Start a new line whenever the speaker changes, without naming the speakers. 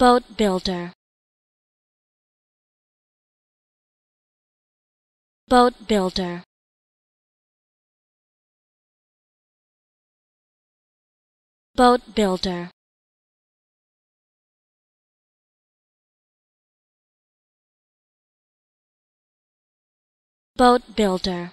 boat builder boat builder boat builder boat builder